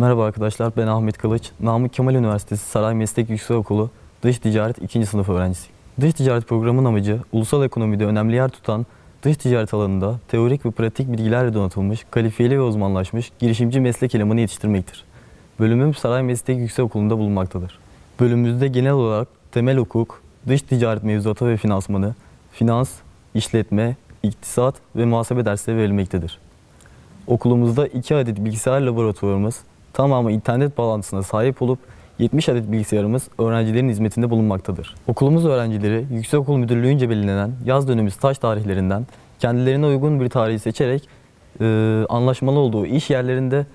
Merhaba arkadaşlar, ben Ahmet Kılıç. Namık Kemal Üniversitesi Saray Meslek Yüksek Okulu Dış Ticaret 2. sınıf öğrencisiyim. Dış ticaret programının amacı, ulusal ekonomide önemli yer tutan dış ticaret alanında teorik ve pratik bilgilerle donatılmış, kalifiyeli ve uzmanlaşmış girişimci meslek elemanı yetiştirmektir. Bölümüm Saray Meslek Yüksek Okulunda bulunmaktadır. Bölümümüzde genel olarak temel hukuk, dış ticaret mevzuatı ve finansmanı, finans, işletme, iktisat ve muhasebe dersleri verilmektedir. Okulumuzda iki adet bilgisayar laboratuvarımız, tamamı internet bağlantısına sahip olup 70 adet bilgisayarımız öğrencilerin hizmetinde bulunmaktadır. Okulumuz öğrencileri Yüksekokul Müdürlüğü'nce belirlenen yaz dönemi staj tarihlerinden kendilerine uygun bir tarihi seçerek e, anlaşmalı olduğu iş yerlerinde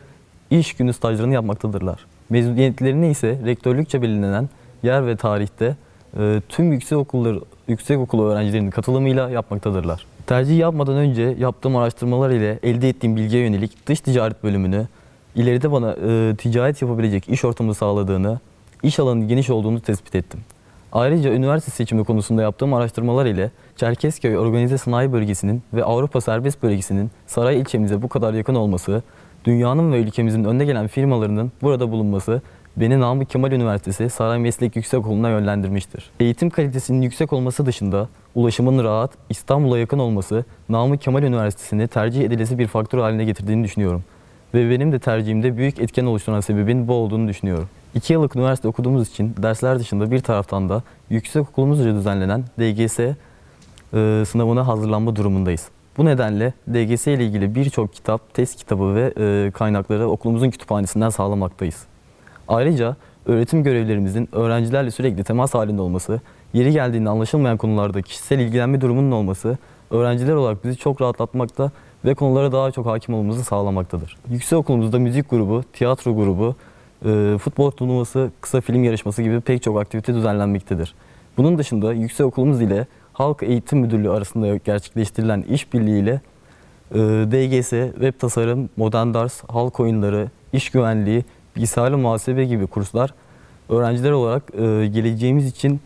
iş günü stajlarını yapmaktadırlar. Mezuniyetlerini ise rektörlükçe belirlenen yer ve tarihte e, tüm yüksek okulları yüksek okulu öğrencilerinin katılımıyla yapmaktadırlar. Tercih yapmadan önce yaptığım araştırmalar ile elde ettiğim bilgiye yönelik dış ticaret bölümünü ileride bana e, ticaret yapabilecek iş ortamı sağladığını, iş alanının geniş olduğunu tespit ettim. Ayrıca üniversite seçimi konusunda yaptığım araştırmalar ile Çerkezköy Organize Sanayi Bölgesi'nin ve Avrupa Serbest Bölgesi'nin Saray ilçemize bu kadar yakın olması, dünyanın ve ülkemizin önde gelen firmalarının burada bulunması beni Namık Kemal Üniversitesi Saray Meslek Yüksekokulu'na yönlendirmiştir. Eğitim kalitesinin yüksek olması dışında ulaşımın rahat, İstanbul'a yakın olması Namık Kemal Üniversitesi'ni tercih edilesi bir faktör haline getirdiğini düşünüyorum ve benim de tercihimde büyük etken oluşturan sebebin bu olduğunu düşünüyorum. İki yıllık üniversite okuduğumuz için dersler dışında bir taraftan da yüksek okulumuzca düzenlenen DGS e, sınavına hazırlanma durumundayız. Bu nedenle DGS ile ilgili birçok kitap, test kitabı ve e, kaynakları okulumuzun kütüphanesinden sağlamaktayız. Ayrıca öğretim görevlerimizin öğrencilerle sürekli temas halinde olması, yeri geldiğinde anlaşılmayan konularda kişisel ilgilenme durumunun olması, öğrenciler olarak bizi çok rahatlatmakta ve konulara daha çok hakim olmamızı sağlamaktadır. Yüksek okulumuzda müzik grubu, tiyatro grubu, e, futbol turnuvası, kısa film yarışması gibi pek çok aktivite düzenlenmektedir. Bunun dışında yüksek okulumuz ile Halk Eğitim Müdürlüğü arasında gerçekleştirilen işbirliği ile e, DGS, web tasarım, modern ders, halk oyunları, iş güvenliği, bilgisayarlı muhasebe gibi kurslar öğrenciler olarak e, geleceğimiz için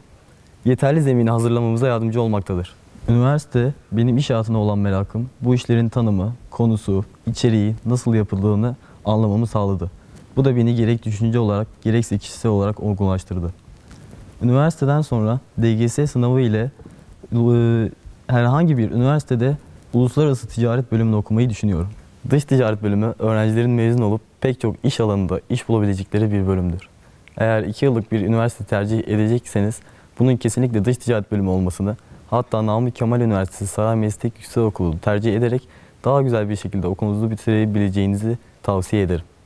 yeterli zemini hazırlamamıza yardımcı olmaktadır. Üniversite benim iş hayatına olan merakım, bu işlerin tanımı, konusu, içeriği, nasıl yapıldığını anlamamı sağladı. Bu da beni gerek düşünce olarak gerekse kişisel olarak olgunlaştırdı. Üniversiteden sonra DGS sınavı ile e, herhangi bir üniversitede uluslararası ticaret bölümünü okumayı düşünüyorum. Dış ticaret bölümü öğrencilerin mezun olup pek çok iş alanında iş bulabilecekleri bir bölümdür. Eğer iki yıllık bir üniversite tercih edecekseniz bunun kesinlikle dış ticaret bölümü olmasını Hatta Namık Kemal Üniversitesi Saray Meslek Yüksek Yüksekokulu tercih ederek daha güzel bir şekilde okulunuzu bitirebileceğinizi tavsiye ederim.